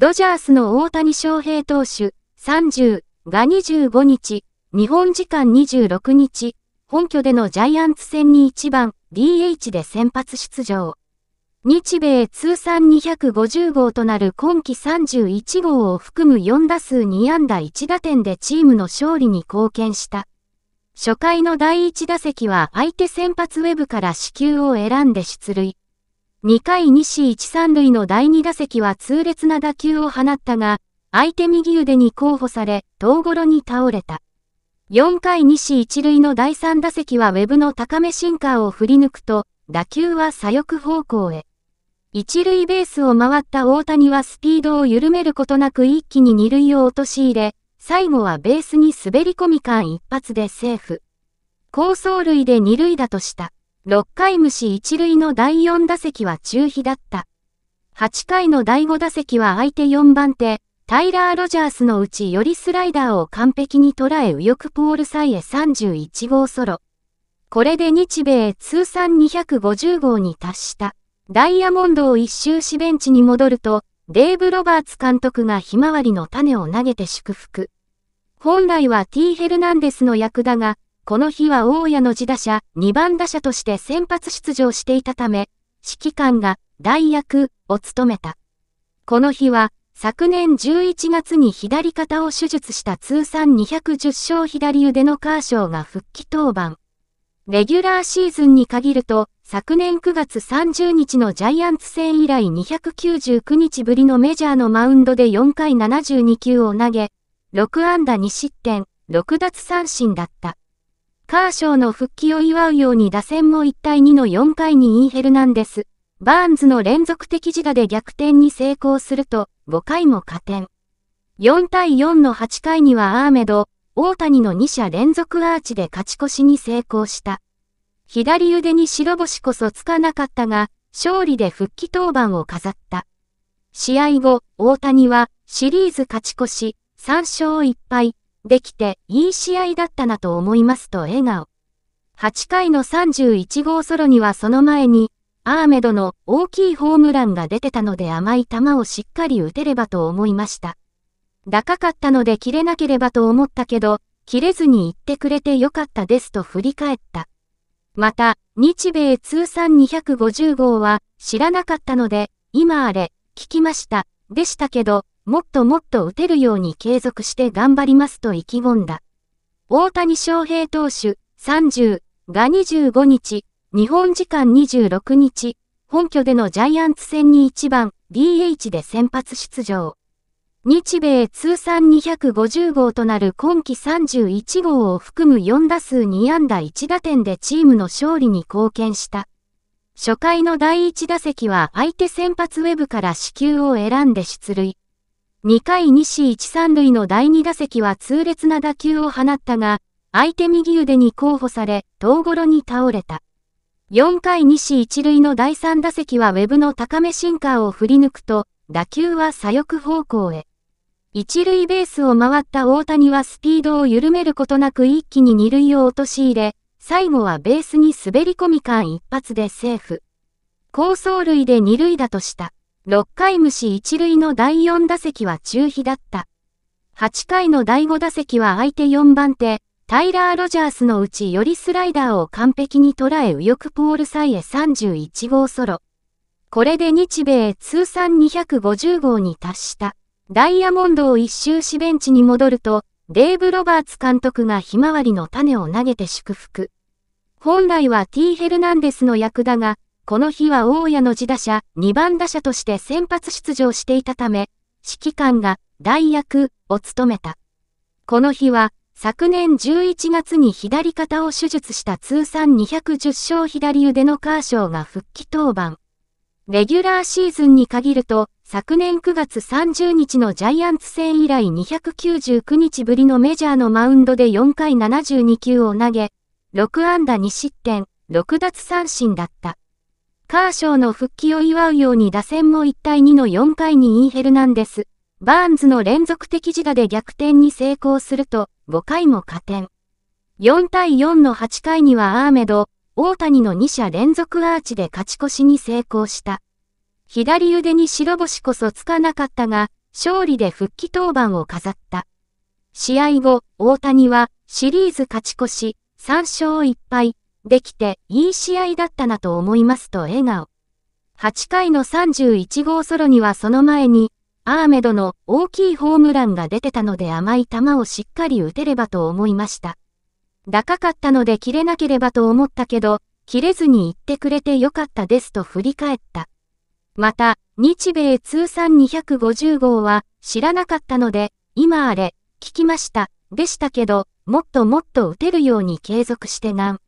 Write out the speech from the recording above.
ドジャースの大谷翔平投手30が25日、日本時間26日、本拠でのジャイアンツ戦に1番 DH で先発出場。日米通算250号となる今季31号を含む4打数2安打1打点でチームの勝利に貢献した。初回の第1打席は相手先発ウェブから死球を選んで出塁。2回2四1三塁の第2打席は痛烈な打球を放ったが、相手右腕に候補され、遠頃に倒れた。4回2四1塁の第3打席はウェブの高めシンカーを振り抜くと、打球は左翼方向へ。一塁ベースを回った大谷はスピードを緩めることなく一気に二塁を陥れ、最後はベースに滑り込み間一発でセーフ。高走塁で二塁打とした。6回虫一1塁の第4打席は中飛だった。8回の第5打席は相手4番手、タイラー・ロジャースのうちよりスライダーを完璧に捉え右翼ポールサイへ31号ソロ。これで日米通算250号に達した。ダイヤモンドを一周しベンチに戻ると、デーブ・ロバーツ監督がひまわりの種を投げて祝福。本来は T・ ヘルナンデスの役だが、この日は大家の自打者、2番打者として先発出場していたため、指揮官が代役を務めた。この日は、昨年11月に左肩を手術した通算210勝左腕のカーショーが復帰登板。レギュラーシーズンに限ると、昨年9月30日のジャイアンツ戦以来299日ぶりのメジャーのマウンドで4回72球を投げ、6安打2失点、6奪三振だった。カーショーの復帰を祝うように打線も1対2の4回にインヘルナンデス。バーンズの連続的自打で逆転に成功すると、5回も加点。4対4の8回にはアーメド、大谷の2者連続アーチで勝ち越しに成功した。左腕に白星こそつかなかったが、勝利で復帰登板を飾った。試合後、大谷はシリーズ勝ち越し、3勝1敗、できていい試合だったなと思いますと笑顔。8回の31号ソロにはその前に、アーメドの大きいホームランが出てたので甘い球をしっかり打てればと思いました。高かったので切れなければと思ったけど、切れずに行ってくれてよかったですと振り返った。また、日米通算250号は知らなかったので、今あれ、聞きました、でしたけど、もっともっと打てるように継続して頑張りますと意気込んだ。大谷翔平投手30が25日、日本時間26日、本拠でのジャイアンツ戦に1番 DH で先発出場。日米通算250号となる今季31号を含む4打数2安打1打点でチームの勝利に貢献した。初回の第1打席は相手先発ウェブから死球を選んで出塁。2回2 1三塁の第2打席は痛烈な打球を放ったが、相手右腕に候補され、遠頃に倒れた。4回2 1塁の第3打席はウェブの高めシンカーを振り抜くと、打球は左翼方向へ。一塁ベースを回った大谷はスピードを緩めることなく一気に二塁を陥れ、最後はベースに滑り込み間一発でセーフ。高走塁で二塁打とした。6回虫一1塁の第4打席は中飛だった。8回の第5打席は相手4番手、タイラー・ロジャースのうちよりスライダーを完璧に捉え右翼ポールサイへ31号ソロ。これで日米通算250号に達した。ダイヤモンドを一周しベンチに戻ると、デーブ・ロバーツ監督がひまわりの種を投げて祝福。本来は T・ ヘルナンデスの役だが、この日は大家の自打者、2番打者として先発出場していたため、指揮官が代役を務めた。この日は、昨年11月に左肩を手術した通算210勝左腕のカーショーが復帰登板。レギュラーシーズンに限ると、昨年9月30日のジャイアンツ戦以来299日ぶりのメジャーのマウンドで4回72球を投げ、6安打2失点、6奪三振だった。カーショーの復帰を祝うように打線も1対2の4回にインヘルナンデス、バーンズの連続的自打で逆転に成功すると、5回も加点。4対4の8回にはアーメド、大谷の2者連続アーチで勝ち越しに成功した。左腕に白星こそつかなかったが、勝利で復帰登板を飾った。試合後、大谷はシリーズ勝ち越し、3勝1敗、できていい試合だったなと思いますと笑顔。8回の31号ソロにはその前に、アーメドの大きいホームランが出てたので甘い球をしっかり打てればと思いました。高かったので切れなければと思ったけど、切れずに行ってくれてよかったですと振り返った。また、日米通算250号は知らなかったので、今あれ、聞きました、でしたけど、もっともっと打てるように継続してなん。